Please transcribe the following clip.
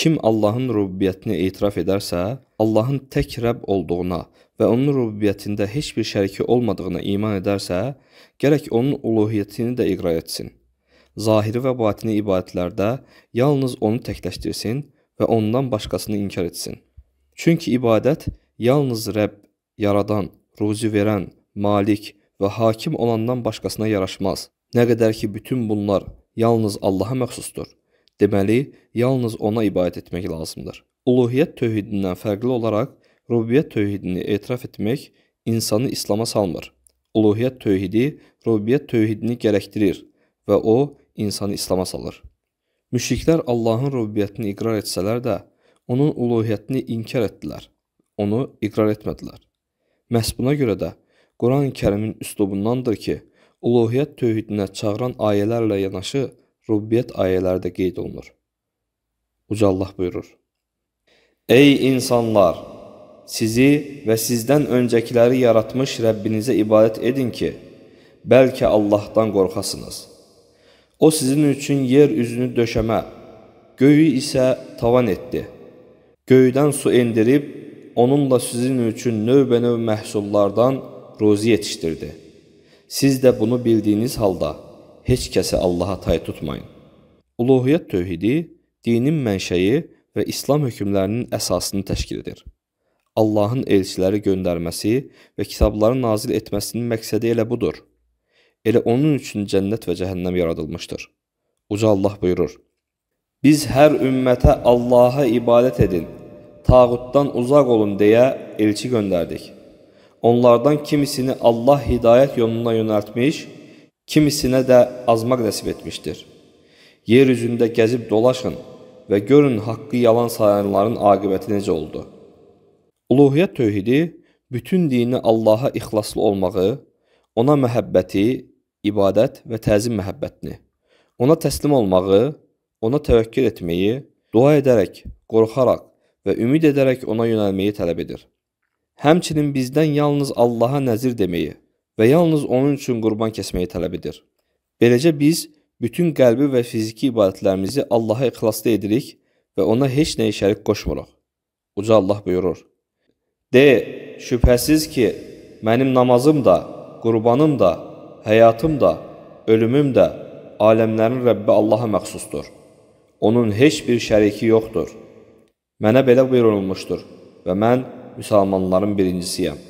Kim Allahın rububiyyətini etiraf edərsə, Allahın tək Rəbb olduğuna və onun rububiyyətində heç bir şəriki olmadığına iman edərsə, gərək onun uluhiyyətini də iqra etsin. Zahiri və batini ibadətlərdə yalnız onu təkləşdirsin və ondan başqasını inkar etsin. Çünki ibadət yalnız Rəbb, yaradan, ruzi verən, malik və hakim olandan başqasına yaraşmaz. Nə qədər ki bütün bunlar yalnız Allaha məxsusdur. Deməli, yalnız ona ibadət etmək lazımdır. Uluhiyyət tövhidindən fərqli olaraq rububiyyət tövhidini etiraf etmək insanı İslam'a salmır. Uluhiyyət tövhidi rububiyyət tövhidini gərəkdirir və o insanı İslam'a salır. Müşriklər Allahın rububiyyətini iqrar etsələr də, onun uluhiyyətini inkar etdilər. Onu iqrar etmədilər. Məhz buna görə də Quran-Kərimin üslubundandır ki, uluhiyyət tövhidinə çağıran ayələrlə yanaşı Rubbiyyət ayələrdə qeyd olunur. Uca Allah buyurur. Ey insanlar! Sizi və sizdən öncəkiləri yaratmış Rəbbinizə ibadət edin ki, bəlkə Allahdan qorxasınız. O sizin üçün yer üzünü döşəmə, göyü isə tavan etdi. Göydən su endirib, onunla sizin üçün növbə-növ məhsullardan ruzi yetişdirdi. Siz də bunu bildiyiniz halda, heç kəsə Allaha tay tutmayın. Uluhiyyət tövhidi dinin mənşəyi və İslam hökmlərinin əsasını təşkil edir. Allahın elçiləri göndərməsi və kitabları nazil etməsinin məqsədi elə budur. Elə onun üçün cənnət və cəhənnəm yaradılmışdır. Uca Allah buyurur: Biz hər ümmətə Allah'a ibadət edin, tağutdan uzaq olun deyə elçi göndərdik. Onlardan kimisini Allah hidayət yoluna yönəltmiş, kimisinə də azmaq nəsib etmişdir. Yer üzündə gəzib dolaşın və görün haqqı yalan sayanların aqibəti necə oldu. Uluhiyyət tövhidi bütün dini Allaha ixlaslı olmağı, ona məhəbbəti, ibadət və təzim məhəbbətini, ona təslim olmağı, ona təvəkkül etməyi, dua edərək, qorxaraq və ümid edərək ona yönəlməyi tələb edir. Həmçinin bizdən yalnız Allaha nəzir deməyi, və yalnız onun üçün qurban kəsməyi tələb edir. Beləcə biz bütün qəlbi və fiziki ibadətlərimizi Allaha ixlasda edirik və ona heç nəyə şərik qoşmuruq. Uca Allah buyurur. De, şübhəsiz ki, mənim namazım da, qurbanım da, həyatım da, ölümüm də aləmlərin Rəbbi Allaha məxsusdur. Onun heç bir şəriki yoxdur. Mənə belə buyurulmuşdur və mən müsəlmanların birincisiyəm.